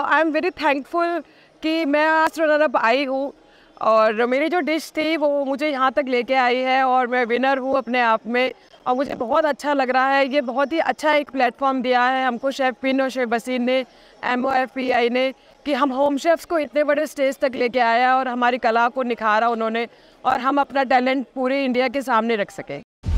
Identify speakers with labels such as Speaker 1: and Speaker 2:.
Speaker 1: I am very thankful कि मैं आज रनर अप आई हूँ और मेरी जो डिश थी वो मुझे यहाँ तक लेके आई है और मैं विनर हूँ अपने आप में और मुझे बहुत अच्छा लग रहा है ये बहुत ही अच्छा एक प्लेटफॉर्म दिया है हमको शेफ़ पिन और शेफ़ बसीन ने M O F P I ने कि हम होम शेफ्स को इतने बड़े स्टेज तक लेके आया और हमारी कला को निखारा उन्होंने और हम अपना टैलेंट पूरे इंडिया के सामने रख सकें